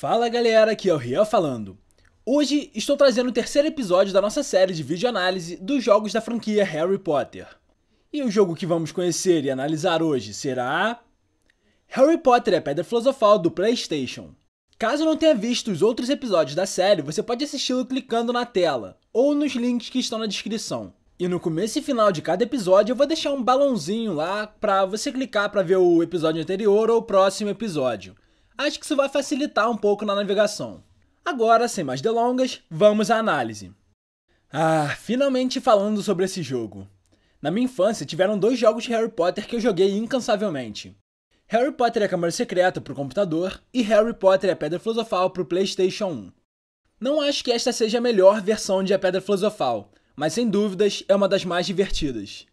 Fala galera, aqui é o Riel falando. Hoje estou trazendo o terceiro episódio da nossa série de videoanálise dos jogos da franquia Harry Potter. E o jogo que vamos conhecer e analisar hoje será... Harry Potter e a Pedra Filosofal do Playstation. Caso não tenha visto os outros episódios da série, você pode assisti-lo clicando na tela, ou nos links que estão na descrição. E no começo e final de cada episódio eu vou deixar um balãozinho lá para você clicar para ver o episódio anterior ou o próximo episódio. Acho que isso vai facilitar um pouco na navegação. Agora, sem mais delongas, vamos à análise. Ah, finalmente falando sobre esse jogo. Na minha infância, tiveram dois jogos de Harry Potter que eu joguei incansavelmente. Harry Potter e a Câmara Secreta para o computador e Harry Potter e a Pedra Filosofal para o PlayStation 1. Não acho que esta seja a melhor versão de A Pedra Filosofal, mas sem dúvidas é uma das mais divertidas.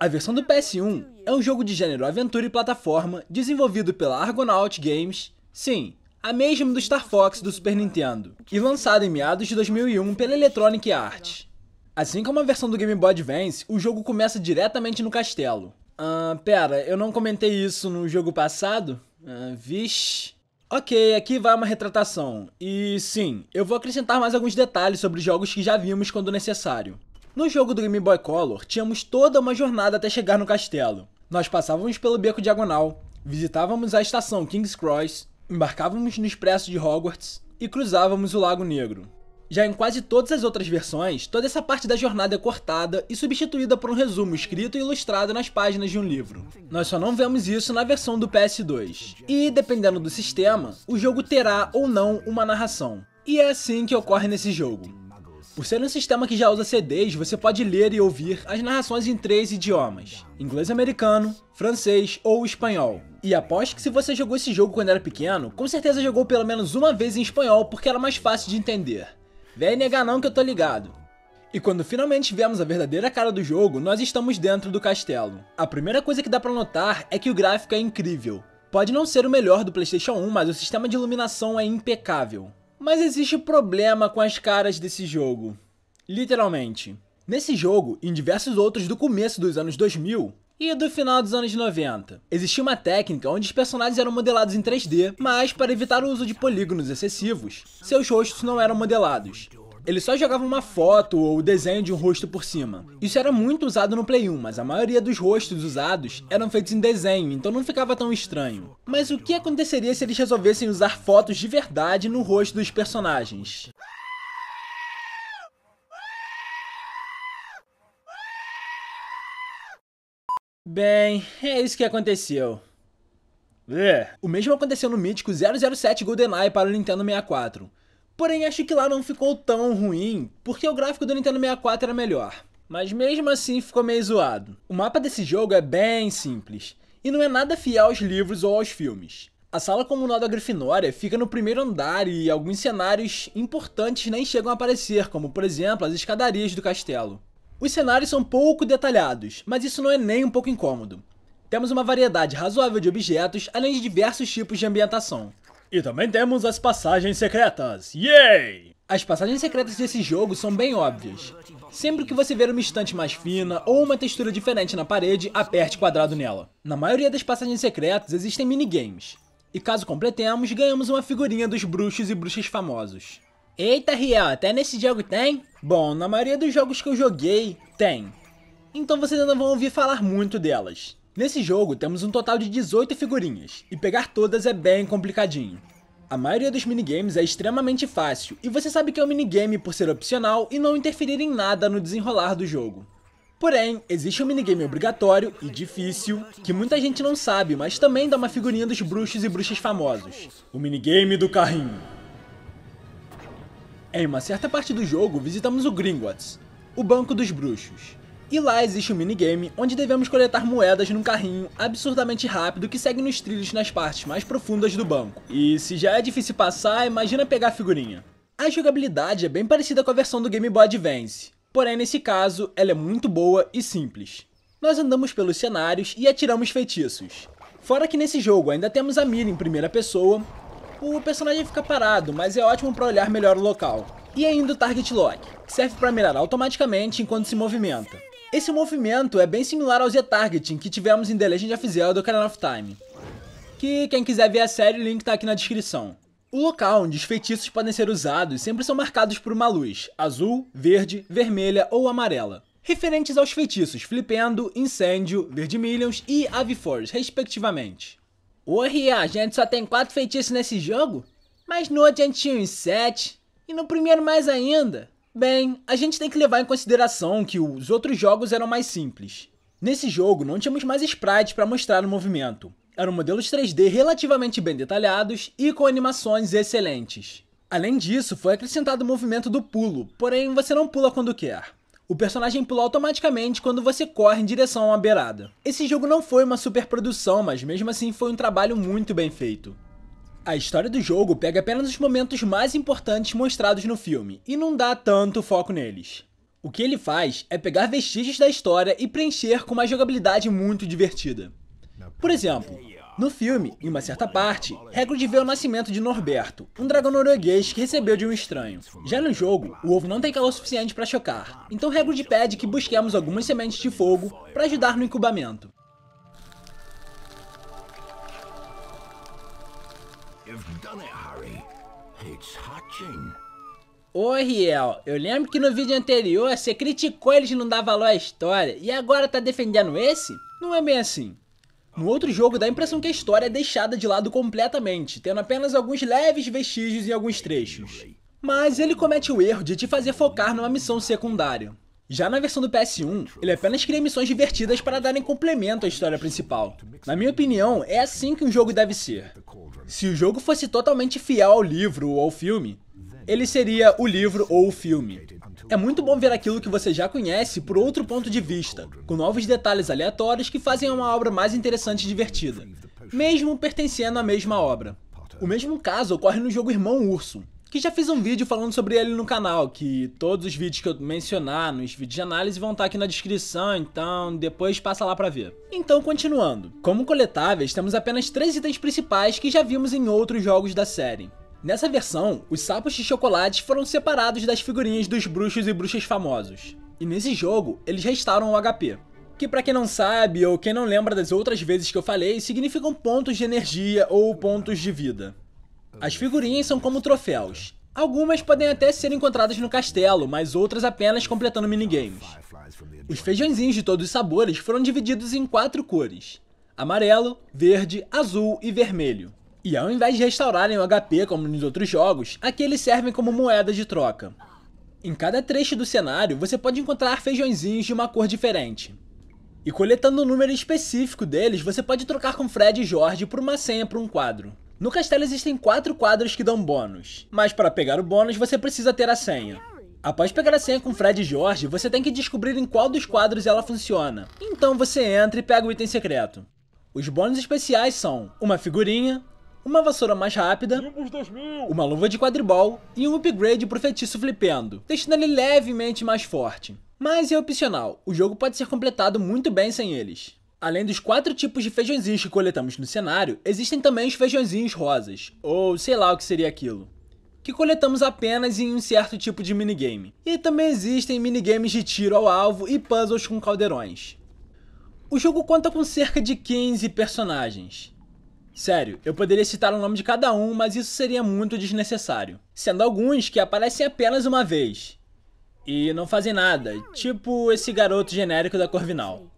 A versão do PS1 é um jogo de gênero aventura e plataforma desenvolvido pela Argonaut Games Sim, a mesma do Star Fox do Super Nintendo, e lançada em meados de 2001 pela Electronic Arts. Assim como a versão do Game Boy Advance, o jogo começa diretamente no castelo. Ah, pera, eu não comentei isso no jogo passado? Ah, vixe... Ok, aqui vai uma retratação. E sim, eu vou acrescentar mais alguns detalhes sobre jogos que já vimos quando necessário. No jogo do Game Boy Color, tínhamos toda uma jornada até chegar no castelo. Nós passávamos pelo beco diagonal, visitávamos a estação King's Cross, Embarcávamos no Expresso de Hogwarts e cruzávamos o Lago Negro. Já em quase todas as outras versões, toda essa parte da jornada é cortada e substituída por um resumo escrito e ilustrado nas páginas de um livro. Nós só não vemos isso na versão do PS2. E, dependendo do sistema, o jogo terá ou não uma narração. E é assim que ocorre nesse jogo. Por ser um sistema que já usa CDs, você pode ler e ouvir as narrações em três idiomas, inglês americano, francês ou espanhol. E aposto que se você jogou esse jogo quando era pequeno, com certeza jogou pelo menos uma vez em espanhol porque era mais fácil de entender. Vem negar não que eu tô ligado. E quando finalmente vemos a verdadeira cara do jogo, nós estamos dentro do castelo. A primeira coisa que dá pra notar é que o gráfico é incrível. Pode não ser o melhor do Playstation 1, mas o sistema de iluminação é impecável. Mas existe problema com as caras desse jogo. Literalmente. Nesse jogo e em diversos outros do começo dos anos 2000 e do final dos anos 90, existia uma técnica onde os personagens eram modelados em 3D, mas para evitar o uso de polígonos excessivos, seus rostos não eram modelados, ele só jogava uma foto ou o desenho de um rosto por cima. Isso era muito usado no Play 1, mas a maioria dos rostos usados eram feitos em desenho, então não ficava tão estranho. Mas o que aconteceria se eles resolvessem usar fotos de verdade no rosto dos personagens? Bem, é isso que aconteceu. É. O mesmo aconteceu no mítico 007 GoldenEye para o Nintendo 64. Porém, acho que lá não ficou tão ruim, porque o gráfico do Nintendo 64 era melhor. Mas mesmo assim ficou meio zoado. O mapa desse jogo é bem simples, e não é nada fiel aos livros ou aos filmes. A sala comunal da Grifinória fica no primeiro andar e alguns cenários importantes nem chegam a aparecer, como por exemplo as escadarias do castelo. Os cenários são pouco detalhados, mas isso não é nem um pouco incômodo. Temos uma variedade razoável de objetos, além de diversos tipos de ambientação. E também temos as passagens secretas. Yay! As passagens secretas desse jogo são bem óbvias. Sempre que você ver uma estante mais fina ou uma textura diferente na parede, aperte quadrado nela. Na maioria das passagens secretas existem minigames. E caso completemos, ganhamos uma figurinha dos bruxos e bruxas famosos. Eita Riel, até nesse jogo tem? Bom, na maioria dos jogos que eu joguei, tem. Então vocês ainda vão ouvir falar muito delas. Nesse jogo temos um total de 18 figurinhas, e pegar todas é bem complicadinho. A maioria dos minigames é extremamente fácil, e você sabe que é um minigame por ser opcional e não interferir em nada no desenrolar do jogo. Porém, existe um minigame obrigatório e difícil, que muita gente não sabe, mas também dá uma figurinha dos bruxos e bruxas famosos. O minigame do carrinho. Em uma certa parte do jogo, visitamos o Gringotts, o Banco dos Bruxos, e lá existe um minigame onde devemos coletar moedas num carrinho absurdamente rápido que segue nos trilhos nas partes mais profundas do banco. E se já é difícil passar, imagina pegar a figurinha. A jogabilidade é bem parecida com a versão do Game Boy Advance, porém nesse caso ela é muito boa e simples. Nós andamos pelos cenários e atiramos feitiços. Fora que nesse jogo ainda temos a mira em primeira pessoa, o personagem fica parado, mas é ótimo para olhar melhor o local. E ainda o Target Lock, que serve para mirar automaticamente enquanto se movimenta. Esse movimento é bem similar ao Z-Targeting que tivemos em The Legend of Zelda Ocarina of Time, que quem quiser ver a série o link tá aqui na descrição. O local onde os feitiços podem ser usados sempre são marcados por uma luz, azul, verde, vermelha ou amarela. Referentes aos feitiços Flipendo, Incêndio, Verde Millions e Aviforce, respectivamente. Oi, a gente só tem 4 feitiços nesse jogo? Mas no outro a gente tinha uns 7, e no primeiro mais ainda. Bem, a gente tem que levar em consideração que os outros jogos eram mais simples. Nesse jogo não tínhamos mais sprites para mostrar o movimento. Eram modelos 3D relativamente bem detalhados e com animações excelentes. Além disso, foi acrescentado o movimento do pulo, porém você não pula quando quer. O personagem pula automaticamente quando você corre em direção a uma beirada. Esse jogo não foi uma superprodução, mas mesmo assim foi um trabalho muito bem feito. A história do jogo pega apenas os momentos mais importantes mostrados no filme, e não dá tanto foco neles. O que ele faz é pegar vestígios da história e preencher com uma jogabilidade muito divertida. Por exemplo, no filme, em uma certa parte, Hagrid vê o nascimento de Norberto, um dragão norueguês que recebeu de um estranho. Já no jogo, o ovo não tem calor suficiente para chocar, então Hagrid pede que busquemos algumas sementes de fogo para ajudar no incubamento. You've done it, Harry. It's hatching. Ô Riel, eu lembro que no vídeo anterior você criticou eles não dar valor à história e agora tá defendendo esse? Não é bem assim. No outro jogo dá a impressão que a história é deixada de lado completamente, tendo apenas alguns leves vestígios em alguns trechos. Mas ele comete o erro de te fazer focar numa missão secundária. Já na versão do PS1, ele apenas cria missões divertidas para darem complemento à história principal. Na minha opinião, é assim que um jogo deve ser. Se o jogo fosse totalmente fiel ao livro ou ao filme, ele seria o livro ou o filme. É muito bom ver aquilo que você já conhece por outro ponto de vista, com novos detalhes aleatórios que fazem uma obra mais interessante e divertida, mesmo pertencendo à mesma obra. O mesmo caso ocorre no jogo Irmão Urso, que já fiz um vídeo falando sobre ele no canal, que todos os vídeos que eu mencionar nos vídeos de análise vão estar aqui na descrição, então depois passa lá pra ver. Então continuando, como coletáveis temos apenas três itens principais que já vimos em outros jogos da série. Nessa versão, os sapos de chocolate foram separados das figurinhas dos bruxos e bruxas famosos. E nesse jogo, eles restauram o HP, que para quem não sabe ou quem não lembra das outras vezes que eu falei, significam pontos de energia ou pontos de vida. Tá As figurinhas são como troféus. Algumas podem até ser encontradas no castelo, mas outras apenas completando minigames. Os feijãozinhos de todos os sabores foram divididos em quatro cores. Amarelo, verde, azul e vermelho. E ao invés de restaurarem o HP como nos outros jogos, aqui eles servem como moeda de troca. Em cada trecho do cenário, você pode encontrar feijãozinhos de uma cor diferente. E coletando um número específico deles, você pode trocar com Fred e Jorge por uma senha para um quadro. No castelo existem quatro quadros que dão bônus, mas para pegar o bônus você precisa ter a senha. Após pegar a senha com Fred e George, você tem que descobrir em qual dos quadros ela funciona. Então você entra e pega o item secreto. Os bônus especiais são uma figurinha, uma vassoura mais rápida, uma luva de quadribol e um upgrade pro feitiço flipendo, deixando ele levemente mais forte. Mas é opcional, o jogo pode ser completado muito bem sem eles. Além dos quatro tipos de feijãozinhos que coletamos no cenário, existem também os feijãozinhos rosas, ou sei lá o que seria aquilo, que coletamos apenas em um certo tipo de minigame. E também existem minigames de tiro ao alvo e puzzles com caldeirões. O jogo conta com cerca de 15 personagens. Sério, eu poderia citar o nome de cada um, mas isso seria muito desnecessário. Sendo alguns que aparecem apenas uma vez. E não fazem nada, tipo esse garoto genérico da Corvinal.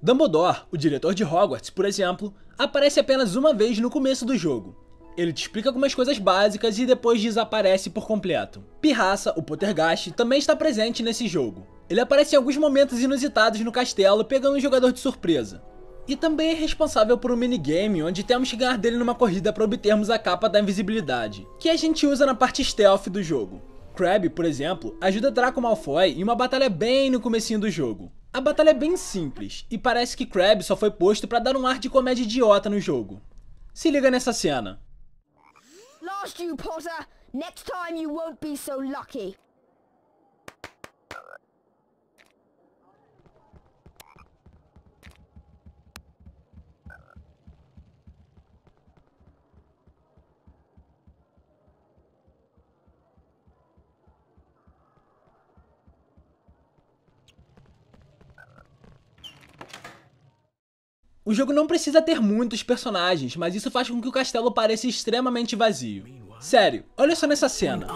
Dumbledore, o diretor de Hogwarts, por exemplo, aparece apenas uma vez no começo do jogo. Ele te explica algumas coisas básicas e depois desaparece por completo. Pirraça, o Pottergast, também está presente nesse jogo. Ele aparece em alguns momentos inusitados no castelo, pegando um jogador de surpresa. E também é responsável por um minigame onde temos que ganhar dele numa corrida para obtermos a capa da invisibilidade, que a gente usa na parte stealth do jogo. Crabbe, por exemplo, ajuda Draco Malfoy em uma batalha bem no comecinho do jogo. A batalha é bem simples, e parece que Krabs só foi posto para dar um ar de comédia idiota no jogo. Se liga nessa cena. Last you, Potter! Next time you won't be so lucky. O jogo não precisa ter muitos personagens, mas isso faz com que o castelo pareça extremamente vazio. Sério, olha só nessa cena.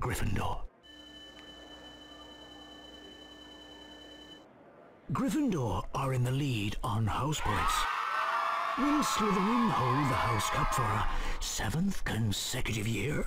Gryffindor. Gryffindor are in the lead on house points. Will Slytherin hold the House Cup for a seventh consecutive year?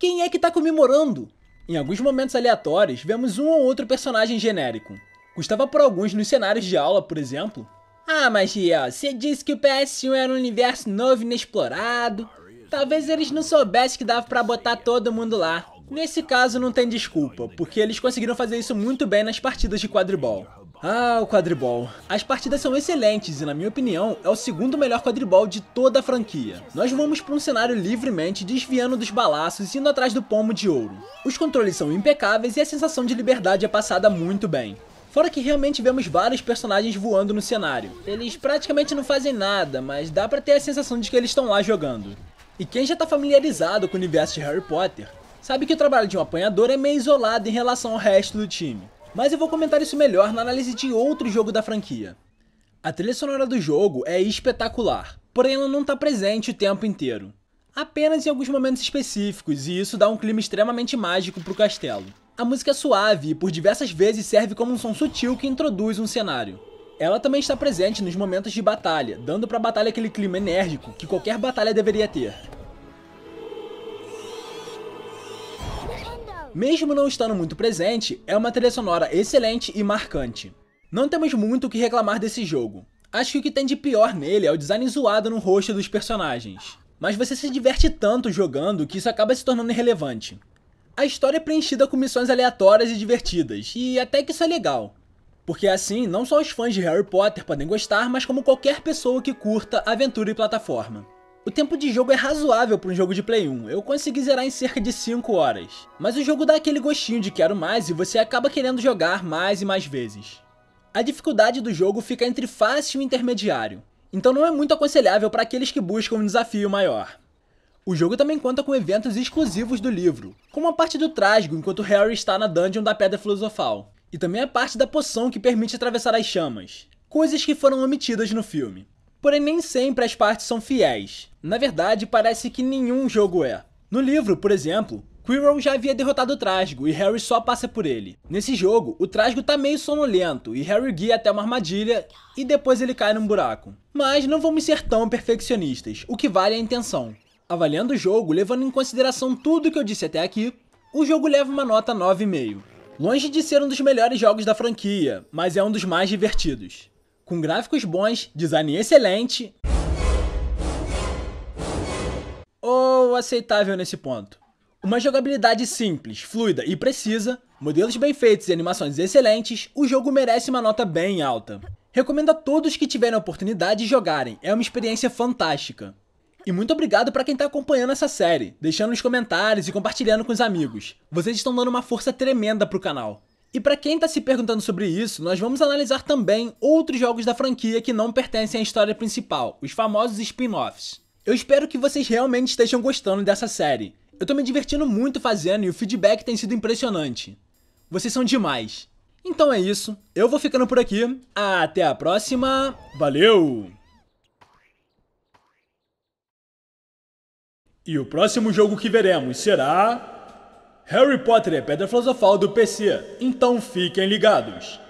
Quem é que tá comemorando? Em alguns momentos aleatórios, vemos um ou outro personagem genérico. Custava por alguns nos cenários de aula, por exemplo. Ah, mas Giel, você disse que o PS1 era um universo novo e inexplorado. Talvez eles não soubessem que dava pra botar todo mundo lá. Nesse caso não tem desculpa, porque eles conseguiram fazer isso muito bem nas partidas de quadribol. Ah, o quadribol. As partidas são excelentes e, na minha opinião, é o segundo melhor quadribol de toda a franquia. Nós vamos para um cenário livremente desviando dos balaços e indo atrás do pomo de ouro. Os controles são impecáveis e a sensação de liberdade é passada muito bem. Fora que realmente vemos vários personagens voando no cenário. Eles praticamente não fazem nada, mas dá pra ter a sensação de que eles estão lá jogando. E quem já tá familiarizado com o universo de Harry Potter, sabe que o trabalho de um apanhador é meio isolado em relação ao resto do time mas eu vou comentar isso melhor na análise de outro jogo da franquia. A trilha sonora do jogo é espetacular, porém ela não está presente o tempo inteiro. Apenas em alguns momentos específicos, e isso dá um clima extremamente mágico para o castelo. A música é suave e por diversas vezes serve como um som sutil que introduz um cenário. Ela também está presente nos momentos de batalha, dando para a batalha aquele clima enérgico que qualquer batalha deveria ter. Mesmo não estando muito presente, é uma trilha sonora excelente e marcante. Não temos muito o que reclamar desse jogo. Acho que o que tem de pior nele é o design zoado no rosto dos personagens. Mas você se diverte tanto jogando que isso acaba se tornando irrelevante. A história é preenchida com missões aleatórias e divertidas, e até que isso é legal. Porque assim, não só os fãs de Harry Potter podem gostar, mas como qualquer pessoa que curta aventura e plataforma. O tempo de jogo é razoável para um jogo de Play 1, eu consegui zerar em cerca de 5 horas. Mas o jogo dá aquele gostinho de quero mais e você acaba querendo jogar mais e mais vezes. A dificuldade do jogo fica entre fácil e intermediário, então não é muito aconselhável para aqueles que buscam um desafio maior. O jogo também conta com eventos exclusivos do livro, como a parte do trágico enquanto Harry está na dungeon da Pedra Filosofal, e também a parte da poção que permite atravessar as chamas, coisas que foram omitidas no filme. Porém, nem sempre as partes são fiéis. Na verdade, parece que nenhum jogo é. No livro, por exemplo, Quirrell já havia derrotado o Trasgo e Harry só passa por ele. Nesse jogo, o Trasgo tá meio sonolento e Harry guia até uma armadilha e depois ele cai num buraco. Mas não vamos ser tão perfeccionistas, o que vale é a intenção. Avaliando o jogo, levando em consideração tudo que eu disse até aqui, o jogo leva uma nota 9,5. Longe de ser um dos melhores jogos da franquia, mas é um dos mais divertidos com gráficos bons, design excelente ou aceitável nesse ponto. Uma jogabilidade simples, fluida e precisa, modelos bem feitos e animações excelentes, o jogo merece uma nota bem alta. Recomendo a todos que tiverem a oportunidade de jogarem, é uma experiência fantástica. E muito obrigado para quem está acompanhando essa série, deixando nos comentários e compartilhando com os amigos. Vocês estão dando uma força tremenda pro canal. E para quem está se perguntando sobre isso, nós vamos analisar também outros jogos da franquia que não pertencem à história principal, os famosos spin-offs. Eu espero que vocês realmente estejam gostando dessa série. Eu estou me divertindo muito fazendo e o feedback tem sido impressionante. Vocês são demais. Então é isso, eu vou ficando por aqui, até a próxima, valeu! E o próximo jogo que veremos será... Harry Potter é Pedra Filosofal do PC, então fiquem ligados!